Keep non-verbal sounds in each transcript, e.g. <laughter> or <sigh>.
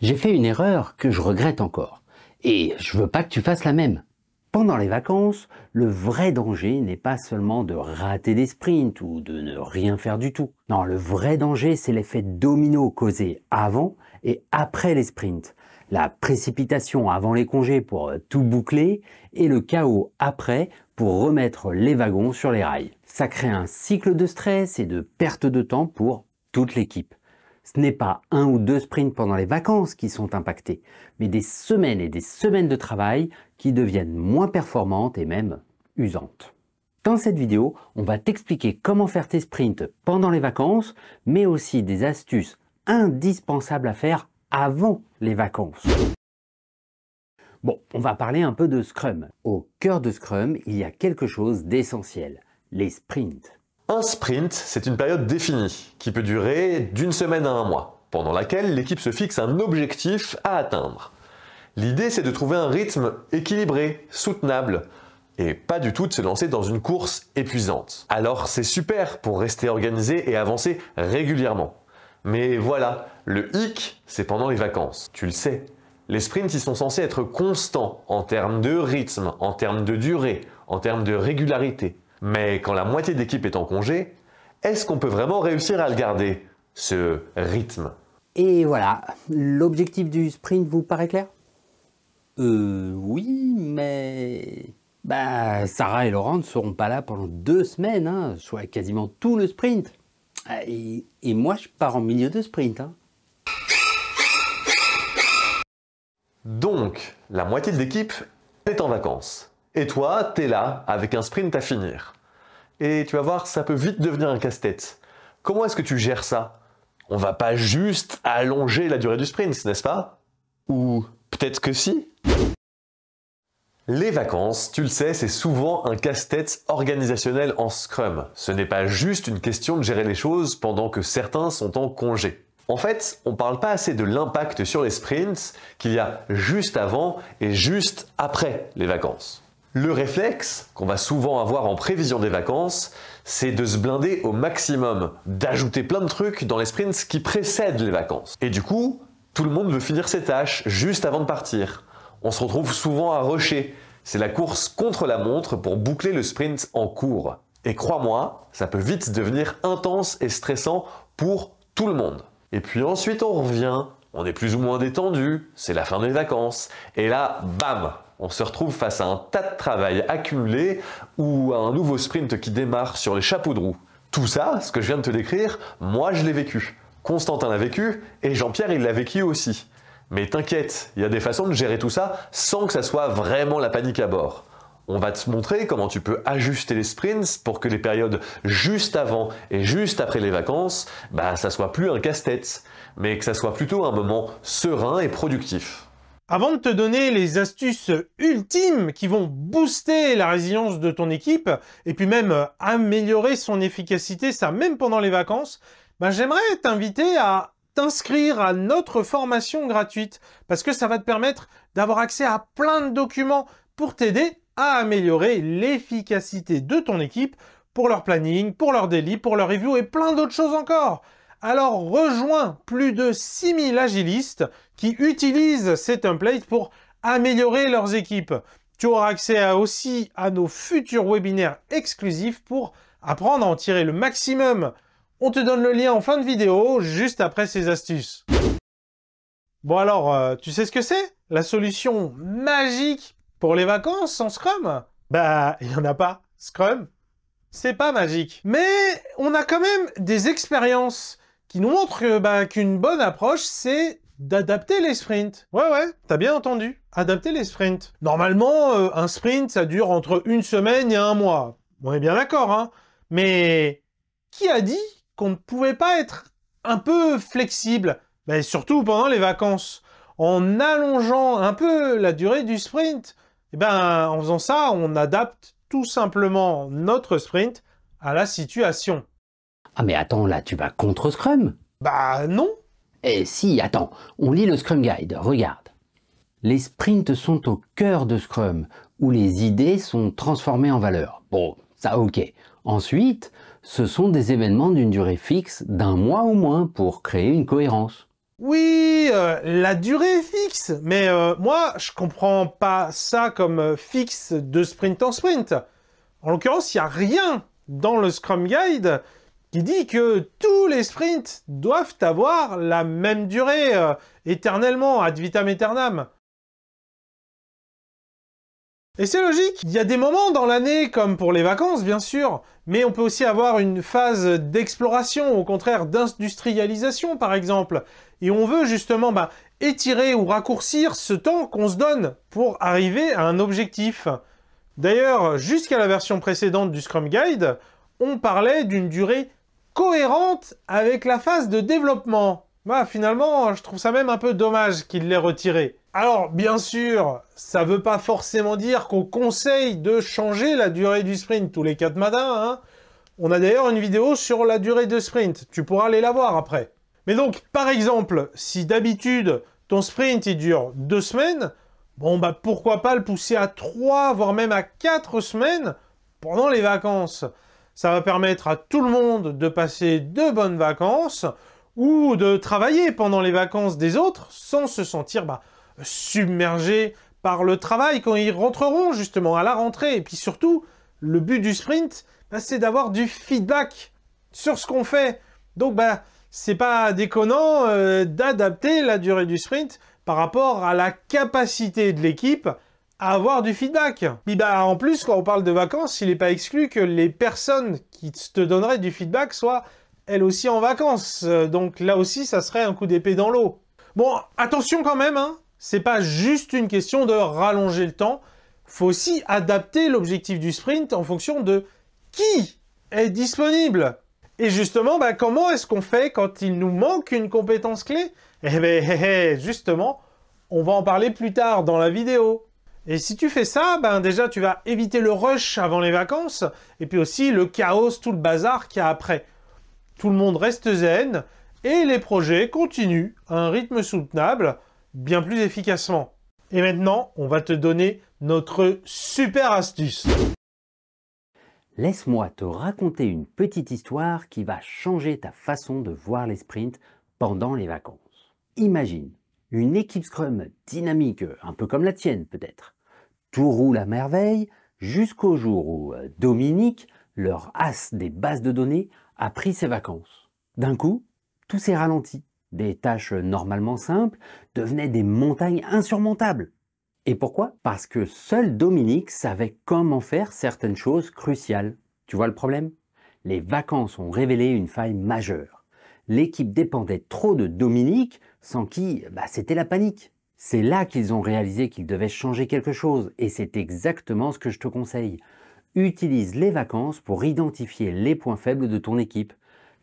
J'ai fait une erreur que je regrette encore. Et je veux pas que tu fasses la même. Pendant les vacances, le vrai danger n'est pas seulement de rater des sprints ou de ne rien faire du tout. Non, le vrai danger, c'est l'effet domino causé avant et après les sprints. La précipitation avant les congés pour tout boucler et le chaos après pour remettre les wagons sur les rails. Ça crée un cycle de stress et de perte de temps pour toute l'équipe. Ce n'est pas un ou deux sprints pendant les vacances qui sont impactés, mais des semaines et des semaines de travail qui deviennent moins performantes et même usantes. Dans cette vidéo, on va t'expliquer comment faire tes sprints pendant les vacances, mais aussi des astuces indispensables à faire avant les vacances. Bon, on va parler un peu de Scrum. Au cœur de Scrum, il y a quelque chose d'essentiel, les sprints. Un sprint, c'est une période définie, qui peut durer d'une semaine à un mois, pendant laquelle l'équipe se fixe un objectif à atteindre. L'idée, c'est de trouver un rythme équilibré, soutenable, et pas du tout de se lancer dans une course épuisante. Alors c'est super pour rester organisé et avancer régulièrement. Mais voilà, le hic, c'est pendant les vacances, tu le sais. Les sprints, ils sont censés être constants en termes de rythme, en termes de durée, en termes de régularité. Mais quand la moitié d'équipe est en congé, est-ce qu'on peut vraiment réussir à le garder, ce rythme Et voilà, l'objectif du sprint vous paraît clair Euh oui, mais... Bah, Sarah et Laurent ne seront pas là pendant deux semaines, hein, soit quasiment tout le sprint. Euh, et, et, moi, je pars en milieu de sprint. Hein. Donc, la moitié de l'équipe est en vacances. Et toi, t'es là, avec un sprint à finir. Et tu vas voir, ça peut vite devenir un casse-tête. Comment est-ce que tu gères ça On va pas juste allonger la durée du sprint, n'est-ce pas Ou peut-être que si les vacances, tu le sais, c'est souvent un casse-tête organisationnel en Scrum. Ce n'est pas juste une question de gérer les choses pendant que certains sont en congé. En fait, on ne parle pas assez de l'impact sur les sprints qu'il y a juste avant et juste après les vacances. Le réflexe qu'on va souvent avoir en prévision des vacances, c'est de se blinder au maximum, d'ajouter plein de trucs dans les sprints qui précèdent les vacances. Et du coup, tout le monde veut finir ses tâches juste avant de partir. On se retrouve souvent à rusher. C'est la course contre la montre pour boucler le sprint en cours. Et crois-moi, ça peut vite devenir intense et stressant pour tout le monde. Et puis ensuite, on revient, on est plus ou moins détendu, c'est la fin des vacances, et là, bam, on se retrouve face à un tas de travail accumulé ou à un nouveau sprint qui démarre sur les chapeaux de roue. Tout ça, ce que je viens de te décrire, moi je l'ai vécu. Constantin l'a vécu et Jean-Pierre il l'a vécu aussi. Mais t'inquiète, il y a des façons de gérer tout ça sans que ça soit vraiment la panique à bord. On va te montrer comment tu peux ajuster les sprints pour que les périodes juste avant et juste après les vacances, bah ça soit plus un casse-tête, mais que ça soit plutôt un moment serein et productif. Avant de te donner les astuces ultimes qui vont booster la résilience de ton équipe et puis même euh, améliorer son efficacité, ça même pendant les vacances, bah, j'aimerais t'inviter à t'inscrire à notre formation gratuite parce que ça va te permettre d'avoir accès à plein de documents pour t'aider à améliorer l'efficacité de ton équipe pour leur planning, pour leur daily, pour leur review et plein d'autres choses encore alors rejoins plus de 6000 agilistes qui utilisent ces templates pour améliorer leurs équipes. Tu auras accès aussi à nos futurs webinaires exclusifs pour apprendre à en tirer le maximum. On te donne le lien en fin de vidéo, juste après ces astuces. Bon alors, euh, tu sais ce que c'est La solution magique pour les vacances sans Scrum Bah, il n'y en a pas. Scrum, c'est pas magique. Mais on a quand même des expériences qui nous montre bah, qu'une bonne approche, c'est d'adapter les sprints. Ouais, ouais, t'as bien entendu. Adapter les sprints. Normalement, euh, un sprint, ça dure entre une semaine et un mois. On est bien d'accord, hein Mais qui a dit qu'on ne pouvait pas être un peu flexible bah, Surtout pendant les vacances. En allongeant un peu la durée du sprint, eh ben, en faisant ça, on adapte tout simplement notre sprint à la situation. Ah mais attends, là tu vas contre Scrum Bah non Eh si, attends, on lit le Scrum Guide, regarde. Les sprints sont au cœur de Scrum, où les idées sont transformées en valeur. Bon, ça ok. Ensuite, ce sont des événements d'une durée fixe d'un mois au moins pour créer une cohérence. Oui, euh, la durée fixe, mais euh, moi je comprends pas ça comme euh, fixe de sprint en sprint. En l'occurrence, il n'y a rien dans le Scrum Guide qui dit que tous les sprints doivent avoir la même durée euh, éternellement, ad vitam aeternam. Et c'est logique, il y a des moments dans l'année, comme pour les vacances bien sûr, mais on peut aussi avoir une phase d'exploration, au contraire d'industrialisation par exemple, et on veut justement bah, étirer ou raccourcir ce temps qu'on se donne pour arriver à un objectif. D'ailleurs, jusqu'à la version précédente du Scrum Guide, on parlait d'une durée cohérente avec la phase de développement. Bah, finalement, je trouve ça même un peu dommage qu'il l'ait retiré. Alors, bien sûr, ça ne veut pas forcément dire qu'on conseille de changer la durée du sprint tous les quatre matins. Hein. On a d'ailleurs une vidéo sur la durée de sprint. Tu pourras aller la voir après. Mais donc, par exemple, si d'habitude, ton sprint, il dure 2 semaines, bon, bah, pourquoi pas le pousser à 3, voire même à 4 semaines pendant les vacances ça va permettre à tout le monde de passer de bonnes vacances ou de travailler pendant les vacances des autres sans se sentir bah, submergé par le travail quand ils rentreront justement à la rentrée. Et puis surtout, le but du sprint, bah, c'est d'avoir du feedback sur ce qu'on fait. Donc bah c'est pas déconnant euh, d'adapter la durée du sprint par rapport à la capacité de l'équipe avoir du feedback. Et bah en plus, quand on parle de vacances, il n'est pas exclu que les personnes qui te donneraient du feedback soient elles aussi en vacances. Euh, donc là aussi, ça serait un coup d'épée dans l'eau. Bon, attention quand même, hein c'est pas juste une question de rallonger le temps. Faut aussi adapter l'objectif du sprint en fonction de qui est disponible. Et justement, bah, comment est-ce qu'on fait quand il nous manque une compétence clé Eh bien, <laughs> eh, eh, justement, on va en parler plus tard dans la vidéo. Et si tu fais ça, ben déjà tu vas éviter le rush avant les vacances, et puis aussi le chaos, tout le bazar qu'il y a après. Tout le monde reste zen, et les projets continuent à un rythme soutenable, bien plus efficacement. Et maintenant, on va te donner notre super astuce. Laisse-moi te raconter une petite histoire qui va changer ta façon de voir les sprints pendant les vacances. Imagine une équipe Scrum dynamique, un peu comme la tienne peut-être, où la merveille jusqu'au jour où euh, Dominique, leur as des bases de données, a pris ses vacances. D'un coup, tout s'est ralenti. Des tâches normalement simples devenaient des montagnes insurmontables. Et pourquoi Parce que seul Dominique savait comment faire certaines choses cruciales. Tu vois le problème Les vacances ont révélé une faille majeure. L'équipe dépendait trop de Dominique, sans qui bah, c'était la panique. C'est là qu'ils ont réalisé qu'ils devaient changer quelque chose, et c'est exactement ce que je te conseille. Utilise les vacances pour identifier les points faibles de ton équipe.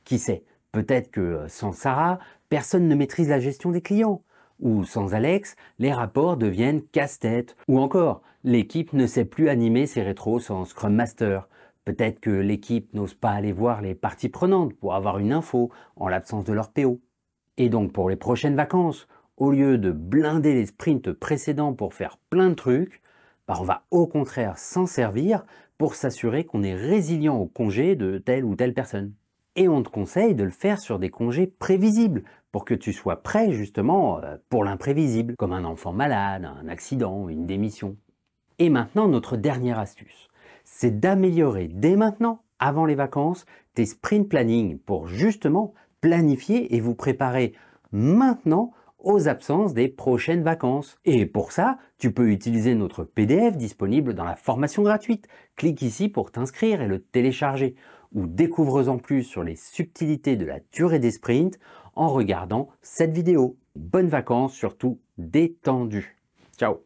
Qui sait, peut-être que euh, sans Sarah, personne ne maîtrise la gestion des clients. Ou sans Alex, les rapports deviennent casse-tête. Ou encore, l'équipe ne sait plus animer ses rétros sans Scrum Master. Peut-être que l'équipe n'ose pas aller voir les parties prenantes pour avoir une info en l'absence de leur PO. Et donc pour les prochaines vacances, au lieu de blinder les sprints précédents pour faire plein de trucs, bah, on va au contraire s'en servir pour s'assurer qu'on est résilient au congé de telle ou telle personne. Et on te conseille de le faire sur des congés prévisibles, pour que tu sois prêt justement euh, pour l'imprévisible, comme un enfant malade, un accident, une démission. Et maintenant, notre dernière astuce, c'est d'améliorer dès maintenant, avant les vacances, tes sprint planning pour justement planifier et vous préparer maintenant aux absences des prochaines vacances. Et pour ça, tu peux utiliser notre PDF disponible dans la formation gratuite. Clique ici pour t'inscrire et le télécharger. Ou découvre-en plus sur les subtilités de la durée des sprints en regardant cette vidéo. Bonnes vacances, surtout détendues. Ciao